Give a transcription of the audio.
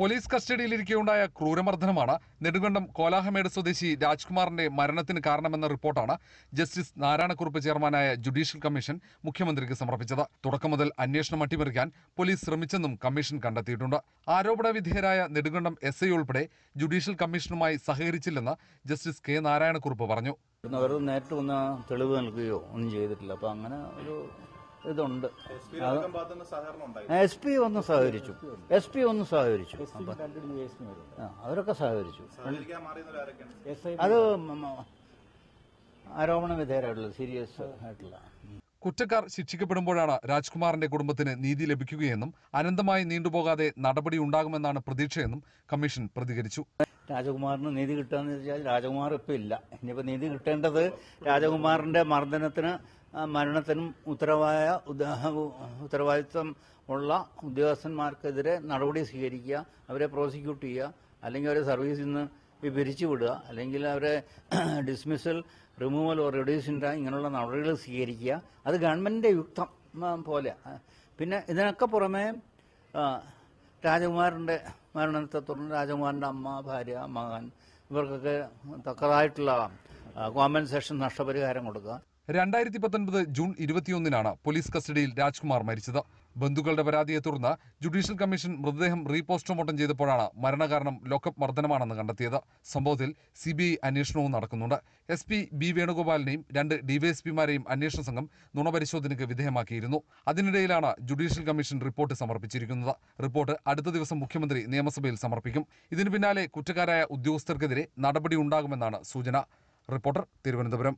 police കസ്റ്റഡിയിലിരിക്കെയുണ്ടായ ക്രൂരമർദ്ദനമാണ് Nedumkandam കോലാഹമേട് സ്വദേശി രാജ്കുമാറിന്റെ മരണത്തിന് കാരണമെന്ന റിപ്പോർട്ടാണ് ജസ്റ്റിസ് നാരായണക്കുറുപ്പ് ചെയർമാനായ ജുഡീഷ്യൽ കമ്മീഷൻ മുഖ്യമന്ത്രിക്ക് സമർപ്പിച്ചത് തുടക്കം മുതൽ അന്വേഷണം അട്ടിമറിക്കാൻ പോലീസ് ശ്രമിച്ചെന്നും കമ്മീഷൻ കണ്ടെത്തിയിട്ടുണ്ട് ആരോപണ വിധേയരായ നെടുങ്കണ്ടം എസ് ഐ ഉൾപ്പെടെ ജുഡീഷ്യൽ കമ്മീഷനുമായി സഹകരിച്ചില്ലെന്ന് ജസ്റ്റിസ് കെ നാരായണക്കുറുപ്പ് പറഞ്ഞു അവർ നേരിട്ട് വന്ന തെളിവ് നൽകുകയോ ഒന്നും ചെയ്തിട്ടില്ല അപ്പോൾ അങ്ങനെ ഒരു ഇതുണ്ട് എസ് പി ഒന്ന് സഹകരിച്ചു എസ് പി ഒന്ന് സഹകരിച്ചു അവരൊക്കെ സഹകരിച്ചു അത് ആരോപണ വിധേയരായിട്ടുള്ള സീരിയസ് ആയിട്ടുള്ള കുറ്റക്കാർ ശിക്ഷിക്കപ്പെടുമ്പോഴാണ് രാജ്കുമാറിന്റെ കുടുംബത്തിന് നീതി ലഭിക്കുകയെന്നും അനന്തമായി നീണ്ടുപോകാതെ നടപടി ഉണ്ടാകുമെന്നാണ് പ്രതീക്ഷയെന്നും കമ്മീഷൻ പ്രതികരിച്ചു രാജകുമാറിന് നീതി കിട്ടുകയെന്ന് വെച്ചാൽ രാജകുമാർ ഇപ്പം ഇല്ല ഇനിയിപ്പോൾ നീതി കിട്ടേണ്ടത് രാജകുമാറിന്റെ മർദ്ദനത്തിന് മരണത്തിനും ഉത്തരവായ ഉത്തരവാദിത്വം ഉള്ള ഉദ്യോഗസ്ഥന്മാർക്കെതിരെ നടപടി സ്വീകരിക്കുക അവരെ പ്രോസിക്യൂട്ട് ചെയ്യുക അല്ലെങ്കിൽ അവരെ സർവീസിൽ നിന്ന് വിഭരിച്ചു വിടുക അല്ലെങ്കിൽ അവരെ ഡിസ്മിസൽ റിമൂവൽ ഓർ റെഡ്യൂസിൻ്റെ ഇങ്ങനെയുള്ള നടപടികൾ സ്വീകരിക്കുക അത് ഗവൺമെന്റിന്റെ യുക്തം പോലെ പിന്നെ ഇതിനൊക്കെ പുറമെ രാജകുമാരൻ്റെ മരണത്തെ തുടർന്ന് രാജകുമാറിന്റെ അമ്മ ഭാര്യ മകൻ ഇവർക്കൊക്കെ തക്കതായിട്ടുള്ള കോമ്പൻസേഷൻ നഷ്ടപരിഹാരം കൊടുക്കുക രണ്ടായിരത്തി പത്തൊൻപത് ജൂൺ ഇരുപത്തിയൊന്നിനാണ് പോലീസ് കസ്റ്റഡിയിൽ രാജ്കുമാർ മരിച്ചത് ബന്ധുക്കളുടെ പരാതിയെ തുടർന്ന് ജുഡീഷ്യൽ കമ്മീഷൻ മൃതദേഹം റീപോസ്റ്റ്മോർട്ടം ചെയ്തപ്പോഴാണ് മരണകാരണം ലോക്കപ്പ് മർദ്ദനമാണെന്ന് കണ്ടെത്തിയത് സംഭവത്തിൽ സി ബി ഐ അന്വേഷണവും നടക്കുന്നുണ്ട് എസ് പി ബി വേണുഗോപാലിനെയും രണ്ട് ഡിവൈഎസ്പിമാരെയും അന്വേഷണ സംഘം നുണപരിശോധനയ്ക്ക് വിധേയമാക്കിയിരുന്നു അതിനിടയിലാണ് ജുഡീഷ്യൽ കമ്മീഷൻ റിപ്പോർട്ട് സമർപ്പിച്ചിരിക്കുന്നത് റിപ്പോർട്ട് അടുത്ത ദിവസം മുഖ്യമന്ത്രി നിയമസഭയിൽ സമർപ്പിക്കും ഇതിനു പിന്നാലെ കുറ്റക്കാരായ ഉദ്യോഗസ്ഥർക്കെതിരെ നടപടി ഉണ്ടാകുമെന്നാണ് സൂചന റിപ്പോർട്ടർ തിരുവനന്തപുരം